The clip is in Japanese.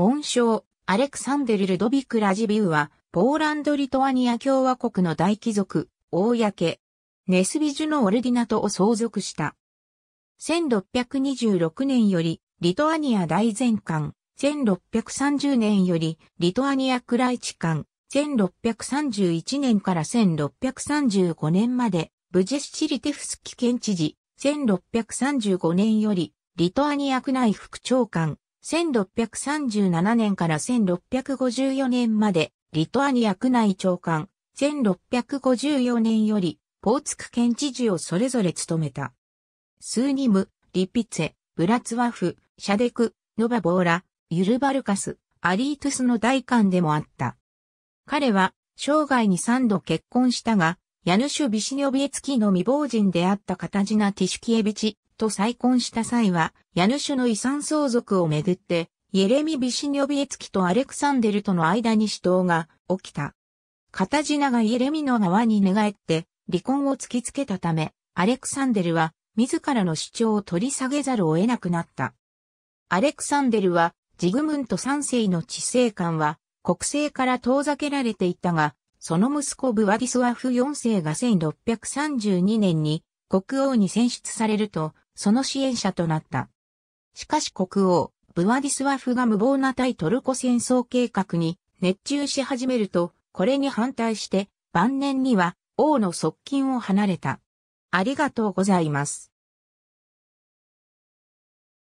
紋章、アレクサンデル・ルドビク・ラジビウは、ポーランド・リトアニア共和国の大貴族、公、ネスビジュのオルディナトを相続した。1626年より、リトアニア大全館、1630年より、リトアニアクライチ館、1631年から1635年まで、ブジェシチリテフスキ県知事、1635年より、リトアニア区内副長官、1637年から1654年まで、リトアニア区内長官、1654年より、ポーツク県知事をそれぞれ務めた。スーニム、リピツェ、ブラツワフ、シャデク、ノバボーラ、ユルバルカス、アリートゥスの大官でもあった。彼は、生涯に3度結婚したが、ヤヌシュ・ビシニョビエツキの未亡人であったカタジナ・ティシュキエビチと再婚した際は、ヤヌシュの遺産相続をめぐって、イエレミ・ビシニョビエツキとアレクサンデルとの間に死闘が起きた。カタジナがイエレミの側に寝返って離婚を突きつけたため、アレクサンデルは自らの主張を取り下げざるを得なくなった。アレクサンデルはジグムント3世の知性感は国政から遠ざけられていたが、その息子ブワディスワフ4世が1632年に国王に選出されると、その支援者となった。しかし国王、ブワディスワフが無謀な対トルコ戦争計画に熱中し始めると、これに反対して、晩年には王の側近を離れた。ありがとうございます。